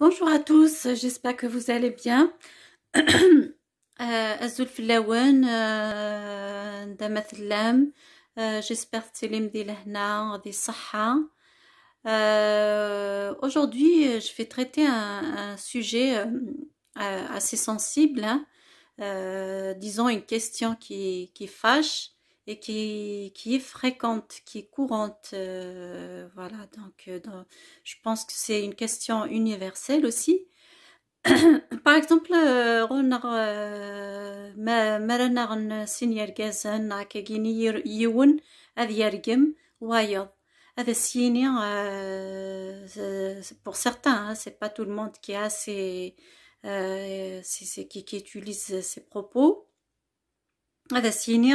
Bonjour à tous, j'espère que vous allez bien. Euh, euh, euh, j'espère Aujourd'hui, je vais traiter un, sujet assez sensible, hein. disons une question qui, qui fâche et qui, qui, est fréquente, qui est courante. Euh, voilà, donc euh, donc je pense que c'est une question universelle aussi. Par exemple, euh, on مرنا Senior كازان هكا كيني يون هذا يرقم وايض هذا السيني pour certains hein, c'est pas tout le monde qui a ces, euh, qui, qui utilise ces propos هذا السيني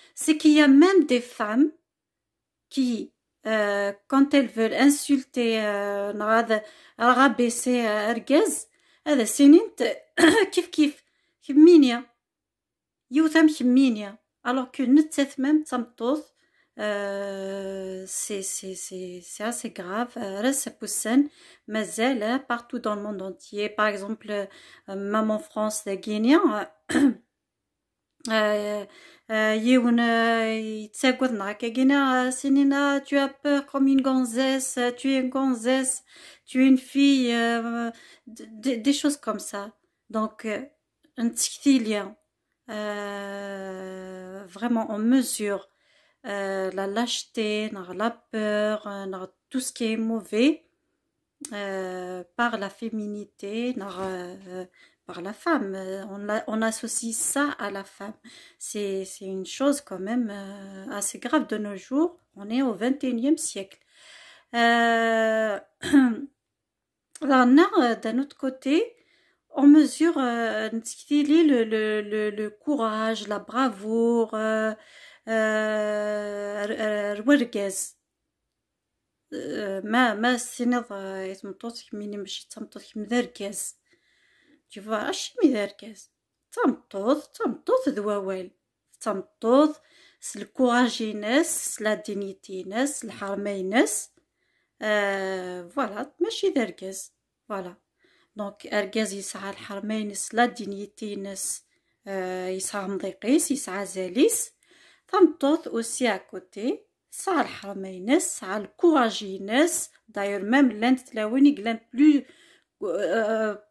c'est qu'il y a même des femmes qui, euh, quand elles veulent insulter, euh, rabaisser Erguez, c'est سنين كيف كيف كمينيا يوثم كمينيا alors que نتث même تمطوط euh, c'est c'est c'est c'est assez grave رس euh, mais مازال hein, partout dans le monde entier par exemple Maman France de Guinée hein, يون euh, euh, euh, tu as peur comme une gonzesse tu es une gonzesse tu es une fille des choses comme ça donc un vraiment en mesure la lâcheté la peur tout ce qui est mauvais par la féminité la femme. On, on, associe ça à la femme. C'est une chose quand même assez grave de nos jours. On est au 21e siècle. a d'un autre côté, on mesure le, le, le, courage, la bravoure, euh, ما تشوف عشمي ذا ركاز تمطوط تمطوط ذواوال تمطوط سلكوراجي ناس لا دينيتي ناس الحرمي ناس آه فوالا ماشي داركاز ركاز فوالا دونك اركاز يسعى الحرمي ناس لا دينيتي ناس آه يسعى مضيقيس يسعى زاليس تمطوط اوسي اكوتي سعى الحرمي ناس سعى الكوراجي ناس داير مام لانت تلاويني قلان بلو آه, آه،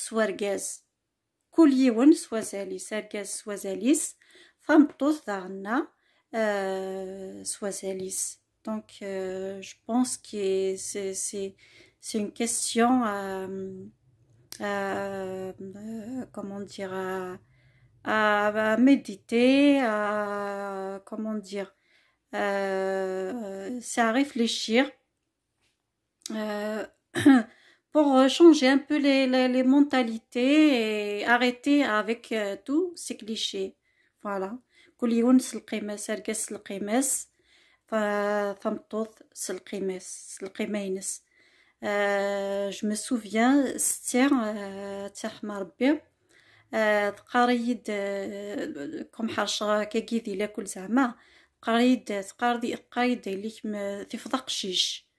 Sauver les, coulier ou non, sauver les, sauver les, faire Donc, euh, je pense que c'est c'est c'est une question à euh, comment dire à méditer, à comment dire, euh, c'est à réfléchir. pour euh, changer un peu les, les, les mentalités et arrêter avec euh, tous ces clichés Voilà. كل يوم سلقي ماس رجال سلقي ماس فمطوط سلقي ماس سلقي ماينس جو مي سوفيان تاح تاع ربي تقاريد كوم حرشة كيكيدي لا كل زعما قريد تقاريد قريد اللي تفضق شيش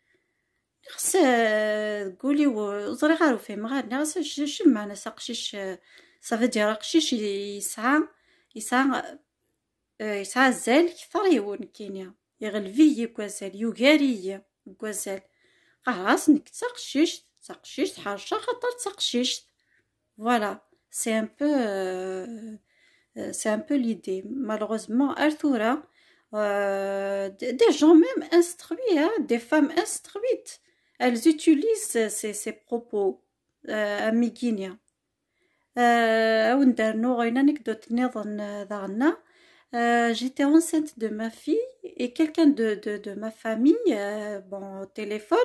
خص آه، تقولي وزري غير وفهم غادنا غاس جمعنا معنا ساقشيش آه، صافي ديال قشيش يسعى يسعى آه، يسعى زال كثر يون كينيا يغلبي كوازال يوغاري كوازال قراص نك تسقشيش تسقشيش حاشا خاطر تسقشيش فوالا سي ان بو سي ان بو ليدي مالوغوزمون ارثورا دي جون ميم انستروي دي فام انسترويت elles utilisent ces, ces propos euh, A euh, une une anecdote euh, J'étais enceinte de ma fille et quelqu'un de, de, de ma famille, bon, au téléphone,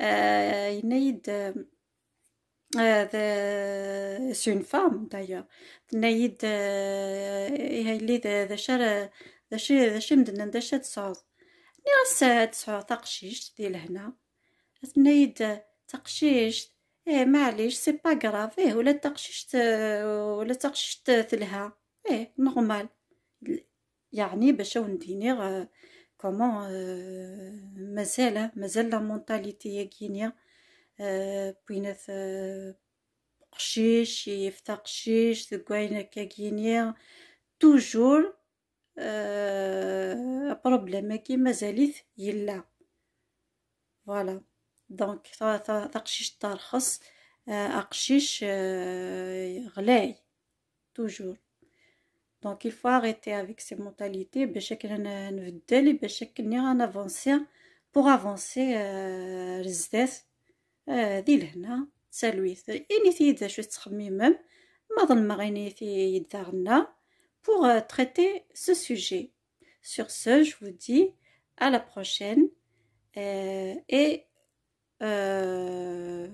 euh, une femme d'ailleurs, de تنيد تقشيشت ايه معليش سي با كراف ايه ولا تقشيشت ولا تقشيشت تلها ايه نورمال يعني باش نديني كومون آه، مازال مازال لا مونتاليتي كينيا آه، بوينات آه، قشيش يفتى قشيش ثقوين كاكينيا توجور بروبليم كي مازاليت يلا فوالا donc ça ça agaçait euh, euh, toujours donc il faut arrêter avec ces mentalités parce que nous devons parce que nous en pour avancer les idées d'ailleurs non c'est lui il n'y a des choses à lui-même madame marine pour euh, traiter ce sujet sur ce je vous dis à la prochaine et euh,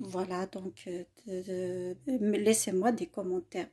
voilà, donc euh, laissez-moi des commentaires.